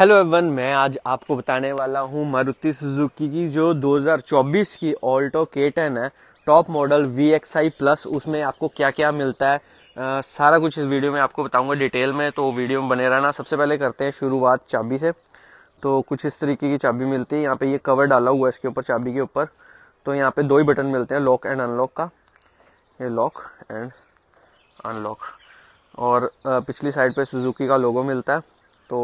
hello Avon मैं आज आपको बताने वाला हूँ मारुति सुजुकी की जो 2024 की ऑल्टो के टेन है top model V X I plus उसमें आपको क्या क्या मिलता है आ, सारा कुछ इस वीडियो में आपको बताऊंगा डिटेल में तो वीडियो में बने रहना सबसे पहले करते हैं शुरुआत चाबी से तो कुछ इस तरीके की चाबी मिलती है यहाँ पे ये यह कवर डाला हुआ है इसके ऊपर चाबी के ऊपर तो यहाँ पे दो ही बटन मिलते हैं लॉक एंड अनलॉक का ये लॉक एंड अनलॉक और पिछली साइड पर सुजुकी का लोगो मिलता है तो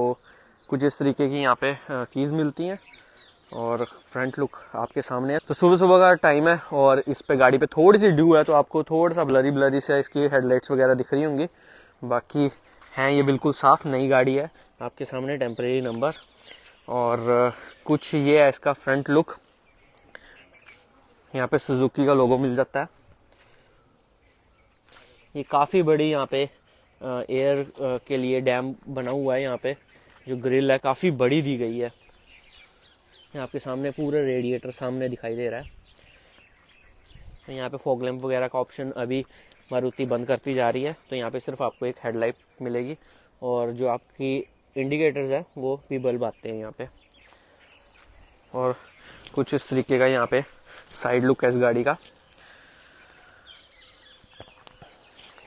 कुछ इस तरीके की यहाँ पे कीज़ मिलती हैं और फ्रंट लुक आपके सामने है तो सुबह सुबह का टाइम है और इस पे गाड़ी पे थोड़ी सी ड्यू है तो आपको थोड़ा सा ब्लरी ब्लरी से इसकी हेडलाइट्स वगैरह दिख रही होंगी बाकी हैं ये बिल्कुल साफ़ नई गाड़ी है आपके सामने टेम्परेरी नंबर और कुछ ये है इसका फ्रंट लुक यहाँ पे सुजुकी का लोगो मिल जाता है ये काफ़ी बड़ी यहाँ पे एयर के लिए डैम बना हुआ है यहाँ पे जो ग्रिल है काफ़ी बड़ी दी गई है यहाँ आपके सामने पूरा रेडिएटर सामने दिखाई दे रहा है तो यहाँ पे फॉग लैम्प वगैरह का ऑप्शन अभी मारुति बंद करती जा रही है तो यहाँ पे सिर्फ आपको एक हेडलाइट मिलेगी और जो आपकी इंडिकेटर्स है वो भी बल्ब आते हैं यहाँ पे और कुछ इस तरीके का यहाँ पे साइड लुक है इस गाड़ी का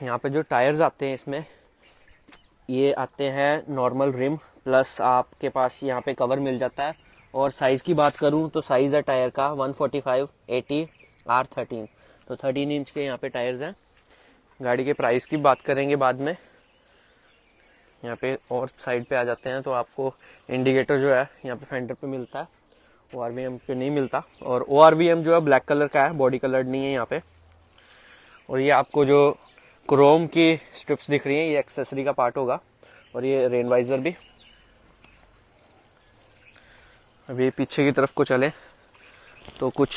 यहाँ पे जो टायर्स आते हैं इसमें ये आते हैं नॉर्मल रिम प्लस आपके पास यहाँ पे कवर मिल जाता है और साइज़ की बात करूँ तो साइज़ है टायर का 145 एटी आर थर्टीन तो थर्टीन इंच के यहाँ पे टायर्स हैं गाड़ी के प्राइस की बात करेंगे बाद में यहाँ पे और साइड पे आ जाते हैं तो आपको इंडिकेटर जो है यहाँ पे फेंडर पे मिलता है ओ आर पे नहीं मिलता और ओ जो है ब्लैक कलर का है बॉडी कलर नहीं है यहाँ पे और ये आपको जो क्रोम की स्ट्रिप्स दिख रही हैं ये एक्सेसरी का पार्ट होगा और ये रेन वाइजर भी अभी पीछे की तरफ को चले तो कुछ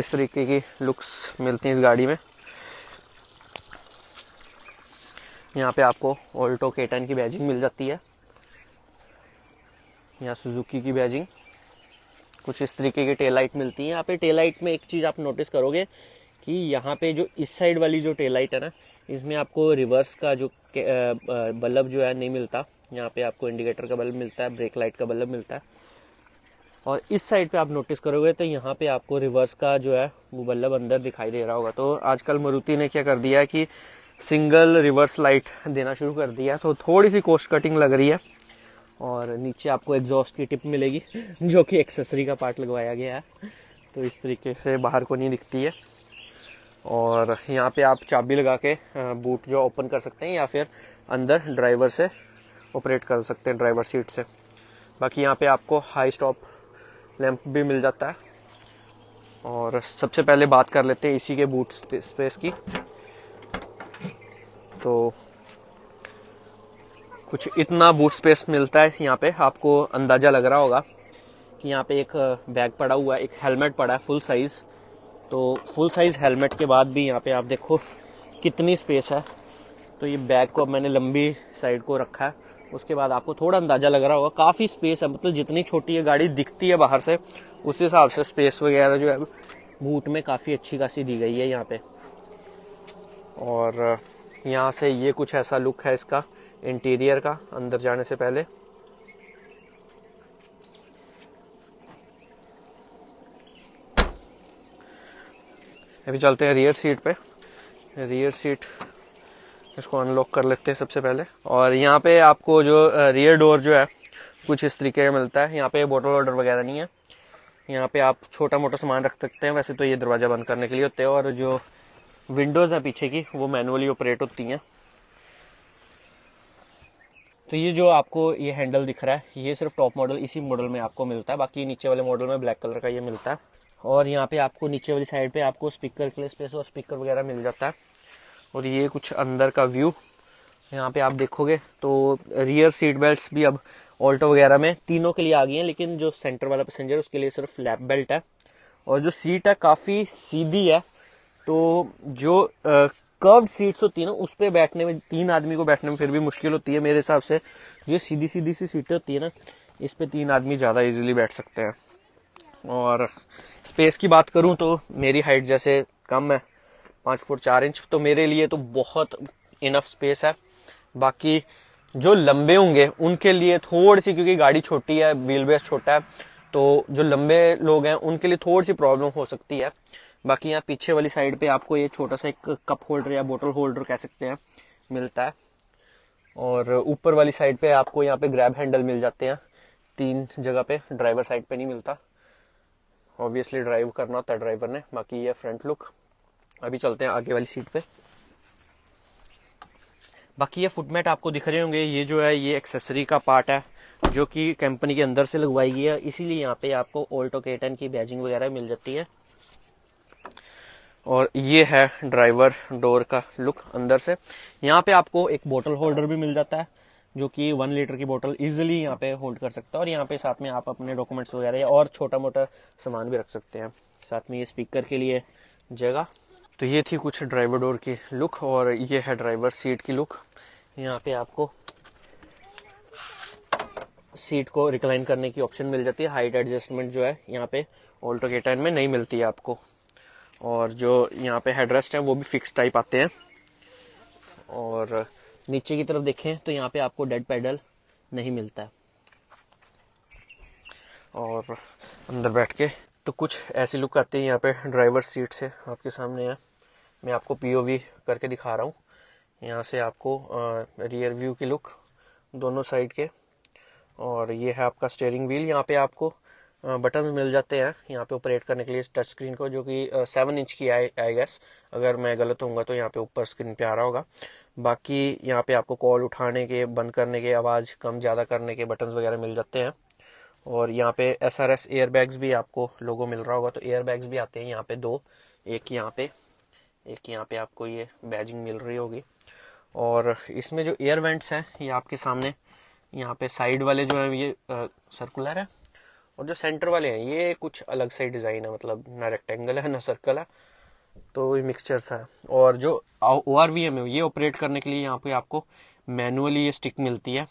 इस तरीके की लुक्स मिलती हैं इस गाड़ी में यहाँ पे आपको ओल्टो केटन की बैजिंग मिल जाती है यहाँ सुजुकी की बैजिंग कुछ इस तरीके की टेल लाइट मिलती है यहाँ पे टेल लाइट में एक चीज़ आप नोटिस करोगे कि यहाँ पे जो इस साइड वाली जो टेल लाइट है ना इसमें आपको रिवर्स का जो बल्ब जो है नहीं मिलता यहाँ पे आपको इंडिकेटर का बल्ब मिलता है ब्रेक लाइट का बल्ब मिलता है और इस साइड पे आप नोटिस करोगे तो यहाँ पे आपको रिवर्स का जो है वो बल्ब अंदर दिखाई दे रहा होगा तो आजकल मारुति ने क्या कर दिया है कि सिंगल रिवर्स लाइट देना शुरू कर दिया है तो थोड़ी सी कोस्ट कटिंग लग रही है और नीचे आपको एग्जॉस्ट की टिप मिलेगी जो कि एक्सेसरी का पार्ट लगवाया गया है तो इस तरीके से बाहर को नहीं दिखती है और यहाँ पे आप चाबी लगा के बूट जो ओपन कर सकते हैं या फिर अंदर ड्राइवर से ऑपरेट कर सकते हैं ड्राइवर सीट से बाकी यहाँ पे आपको हाई स्टॉप लैंप भी मिल जाता है और सबसे पहले बात कर लेते हैं इसी के बूट स्पेस की तो कुछ इतना बूट स्पेस मिलता है यहाँ पे आपको अंदाज़ा लग रहा होगा कि यहाँ पे एक बैग पड़ा हुआ है एक हेलमेट पड़ा है फुल साइज़ तो फुल साइज़ हेलमेट के बाद भी यहाँ पे आप देखो कितनी स्पेस है तो ये बैग को अब मैंने लंबी साइड को रखा है उसके बाद आपको थोड़ा अंदाज़ा लग रहा होगा काफ़ी स्पेस है मतलब जितनी छोटी ये गाड़ी दिखती है बाहर से उस हिसाब से स्पेस वगैरह जो है बूट में काफ़ी अच्छी खासी दी गई है यहाँ पे और यहाँ से ये कुछ ऐसा लुक है इसका इंटीरियर का अंदर जाने से पहले अभी चलते हैं रियर सीट पे रियर सीट इसको अनलॉक कर लेते हैं सबसे पहले और यहाँ पे आपको जो रियर डोर जो है कुछ इस तरीके का मिलता है यहाँ पे बोटल ऑर्डर वगैरह नहीं है यहाँ पे आप छोटा मोटा सामान रख सकते हैं वैसे तो ये दरवाज़ा बंद करने के लिए होते हैं और जो विंडोज़ है पीछे की वो मैनुअली ऑपरेट होती हैं तो ये जो आपको ये हैंडल दिख रहा है ये सिर्फ टॉप मॉडल इसी मॉडल में आपको मिलता है बाकी नीचे वाले मॉडल में ब्लैक कलर का ये मिलता है और यहाँ पे आपको नीचे वाली साइड पे आपको स्पीकर के लिए स्पेस और स्पीकर वगैरह मिल जाता है और ये कुछ अंदर का व्यू यहाँ पे आप देखोगे तो रियर सीट बेल्ट भी अब ऑल्टो वगैरह में तीनों के लिए आ गई हैं लेकिन जो सेंटर वाला पैसेंजर उसके लिए सिर्फ लैप बेल्ट है और जो सीट है काफ़ी सीधी है तो जो कर्व कर्व्ड सीट्स होती है ना उस पर बैठने में तीन आदमी को बैठने में फिर भी मुश्किल होती है मेरे हिसाब से जो सीधी सीधी सी सीटें होती है ना इस पर तीन आदमी ज़्यादा इजीली बैठ सकते हैं और स्पेस की बात करूँ तो मेरी हाइट जैसे कम है पाँच फुट चार इंच तो मेरे लिए तो बहुत इनफ स्पेस है बाकी जो लंबे होंगे उनके लिए थोड़ी सी क्योंकि गाड़ी छोटी है व्हील बेस छोटा है तो जो लंबे लोग हैं उनके लिए थोड़ी सी प्रॉब्लम हो सकती है बाकी यहाँ पीछे वाली साइड पे आपको ये छोटा सा एक कप होल्डर या बोटल होल्डर कह सकते हैं मिलता है और ऊपर वाली साइड पे आपको यहाँ पे ग्रैब हैंडल मिल जाते हैं तीन जगह पे ड्राइवर साइड पे नहीं मिलता ऑब्वियसली ड्राइव करना था ड्राइवर ने बाकी ये फ्रंट लुक अभी चलते हैं आगे वाली सीट पे बाकी ये फुटमेट आपको दिख रहे होंगे ये जो है ये एक्सेसरी का पार्ट है जो कि कंपनी के अंदर से लगवाई गई है इसीलिए यहाँ पे आपको ओल्टो टन की बैजिंग वगैरह मिल जाती है और ये है ड्राइवर डोर का लुक अंदर से यहाँ पे आपको एक बोतल होल्डर भी मिल जाता है जो कि वन लीटर की बोतल इजिली यहाँ पे होल्ड कर सकता है और यहाँ पे साथ में आप अपने डॉक्यूमेंट्स वगैरह और छोटा मोटा सामान भी रख सकते हैं साथ में ये स्पीकर के लिए जगह तो ये थी कुछ ड्राइवर डोर की लुक और ये है ड्राइवर सीट की लुक यहाँ पे आपको सीट को रिक्लाइन करने की ऑप्शन मिल जाती है हाइट एडजस्टमेंट जो है यहाँ पे ऑल्टो के टाइम में नहीं मिलती है आपको और जो यहाँ पे हेडरेस्ट है वो भी फिक्स टाइप आते हैं और नीचे की तरफ देखें तो यहाँ पे आपको डेड पेडल नहीं मिलता है और अंदर बैठ के तो कुछ ऐसी लुक आती है यहाँ पे ड्राइवर सीट से आपके सामने है मैं आपको पीओवी करके दिखा रहा हूँ यहाँ से आपको रियर व्यू की लुक दोनों साइड के और ये है आपका स्टेयरिंग व्हील यहाँ पे आपको बटन मिल जाते हैं यहाँ पे ऑपरेट करने के लिए इस टच स्क्रीन को जो कि सेवन इंच की आई आई गेस अगर मैं गलत होऊंगा तो यहाँ पे ऊपर स्क्रीन पे आ रहा होगा बाकी यहाँ पे आपको कॉल उठाने के बंद करने के आवाज़ कम ज़्यादा करने के बटन्स वगैरह मिल जाते हैं और यहाँ पे एस आर एस एयरबैग्स भी आपको लोगों मिल रहा होगा तो एयरबैग्स भी आते हैं यहाँ पे दो एक यहाँ पे एक यहाँ पे आपको ये बैजिंग मिल रही होगी और इसमें जो एयर वेंट्स हैं ये आपके सामने यहाँ पे साइड वाले जो है ये आ, सर्कुलर है और जो सेंटर वाले हैं ये कुछ अलग से डिज़ाइन है मतलब ना रेक्टेंगल है ना सर्कल है तो ये मिक्सचर सा है और जो ओ आर वी एम है ये ऑपरेट करने के लिए यहाँ पे आपको मैनुअली ये स्टिक मिलती है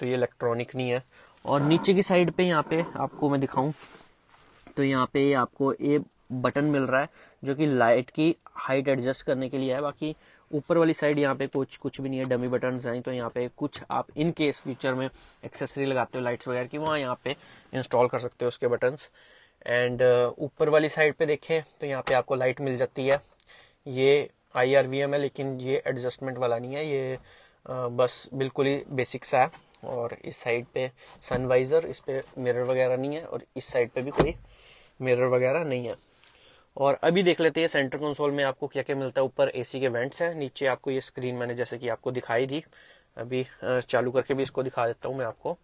तो ये इलेक्ट्रॉनिक नहीं है और नीचे की साइड पे यहाँ पे आपको मैं दिखाऊं तो यहाँ पे आपको ये बटन मिल रहा है जो कि लाइट की हाइट एडजस्ट करने के लिए है बाकी ऊपर वाली साइड यहाँ पे कुछ कुछ भी नहीं है डमी बटन आई तो यहाँ पे कुछ आप इन केस फ्यूचर में एक्सेसरी लगाते हो लाइट्स वगैरह की वहाँ यहाँ पे इंस्टॉल कर सकते हो उसके बटन्स एंड uh, ऊपर वाली साइड पे देखें तो यहाँ पे आपको लाइट मिल जाती है ये आई आर वी एम है लेकिन ये एडजस्टमेंट वाला नहीं है ये uh, बस बिल्कुल ही बेसिक सा है और इस साइड पे सनवाइज़र इस पर मिरर वगैरह नहीं है और इस साइड पे भी कोई मिरर वगैरह नहीं है और अभी देख लेते हैं सेंटर कंसोल में आपको क्या क्या मिलता है ऊपर एसी के वेंट्स हैं नीचे आपको ये स्क्रीन मैंने जैसे कि आपको दिखाई दी अभी चालू करके भी इसको दिखा देता हूँ मैं आपको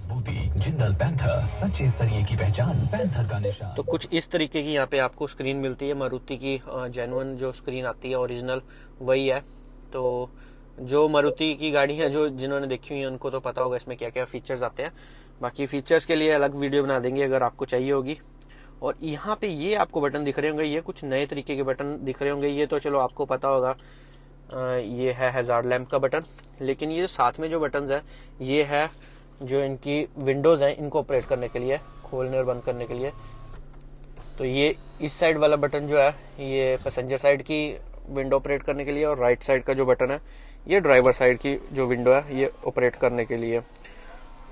जिंदल पैंथर सरिये की पहचान पैंथर का निशान तो कुछ इस तरीके की यहाँ पे आपको स्क्रीन मिलती है मारुति की जेनुअन जो स्क्रीन आती है ओरिजिनल वही है तो जो मारुति की गाड़ी है जो जिन्होंने देखी हुई है उनको तो पता होगा इसमें क्या क्या फीचर्स आते हैं बाकी फीचर्स के लिए अलग वीडियो बना देंगे अगर आपको चाहिए होगी और यहाँ पे ये आपको बटन दिख रहे होंगे ये कुछ नए तरीके के बटन दिख रहे होंगे ये तो चलो आपको पता होगा आ, ये है हजार लैम्प का बटन लेकिन ये साथ में जो बटन है ये है जो इनकी विंडोज है इनको ऑपरेट करने के लिए खोलने और बंद करने के लिए तो ये इस साइड वाला बटन जो है ये पैसेंजर साइड की विंडो ऑपरेट करने के लिए और राइट साइड का जो बटन है ये ड्राइवर साइड की जो विंडो है ये ऑपरेट करने के लिए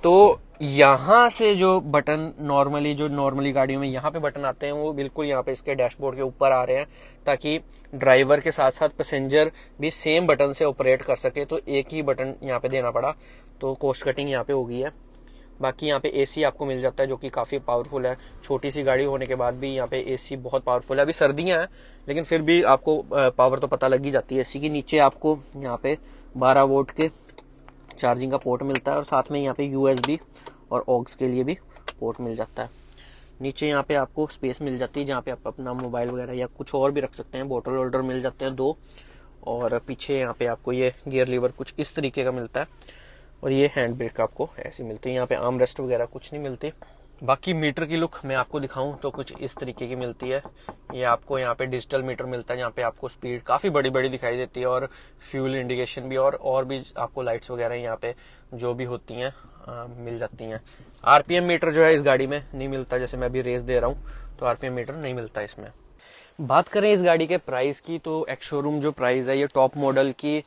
तो यहाँ से जो बटन नॉर्मली जो नॉर्मली गाड़ियों में यहाँ पे बटन आते हैं वो बिल्कुल यहाँ पे इसके डैशबोर्ड के ऊपर आ रहे हैं ताकि ड्राइवर के साथ साथ पैसेंजर भी सेम बटन से ऑपरेट कर सके तो एक ही बटन यहाँ पे देना पड़ा तो कोस्ट कटिंग यहाँ पे हो गई है बाकी यहाँ पे एसी आपको मिल जाता है जो कि काफ़ी पावरफुल है छोटी सी गाड़ी होने के बाद भी यहाँ पे एसी बहुत पावरफुल है अभी सर्दियां हैं लेकिन फिर भी आपको पावर तो पता लग ही जाती है एसी के नीचे आपको यहाँ पे 12 वोट के चार्जिंग का पोर्ट मिलता है और साथ में यहाँ पे यूएसबी और ऑक्स के लिए भी पोर्ट मिल जाता है नीचे यहाँ पे आपको स्पेस मिल जाती है जहाँ पे आप अपना मोबाइल वगैरह या कुछ और भी रख सकते हैं बोटल वोल्डर मिल जाते हैं दो और पीछे यहाँ पे आपको ये गियर लीवर कुछ इस तरीके का मिलता है और ये हैंड ब्रेक आपको ऐसे मिलते हैं यहाँ पे आर्म रेस्ट वगैरह कुछ नहीं मिलती बाकी मीटर की लुक मैं आपको दिखाऊं तो कुछ इस तरीके की मिलती है ये आपको यहाँ पे डिजिटल मीटर मिलता है यहाँ पे आपको स्पीड काफी बड़ी बड़ी दिखाई देती है और फ्यूल इंडिकेशन भी और और भी आपको लाइट्स वगैरह यहाँ पे जो भी होती हैं मिल जाती हैं आरपीएम मीटर जो है इस गाड़ी में नहीं मिलता जैसे मैं अभी रेस दे रहा हूँ तो आरपीएम मीटर नहीं मिलता इसमें बात करें इस गाड़ी के प्राइस की तो एक शोरूम जो प्राइस है ये टॉप मॉडल की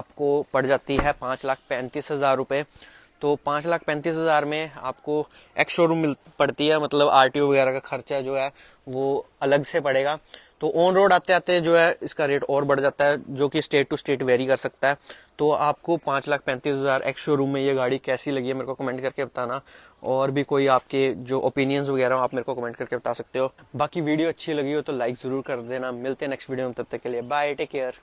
आपको पड़ जाती है पांच लाख पैंतीस हजार रुपए तो पाँच लाख पैंतीस हज़ार में आपको एक शोरूम मिल पड़ती है मतलब आर वगैरह का खर्चा जो है वो अलग से पड़ेगा तो ऑन रोड आते आते जो है इसका रेट और बढ़ जाता है जो कि स्टेट टू स्टेट वेरी कर सकता है तो आपको पाँच लाख पैंतीस हज़ार एक्स शोरूम में ये गाड़ी कैसी लगी है मेरे को कमेंट करके बताना और भी कोई आपके जो ओपिनियंस वगैरह आप मेरे को कमेंट करके बता सकते हो बाकी वीडियो अच्छी लगी हो तो लाइक ज़रूर कर देना मिलते हैं नेक्स्ट वीडियो में तब तक के लिए बाय टेक केयर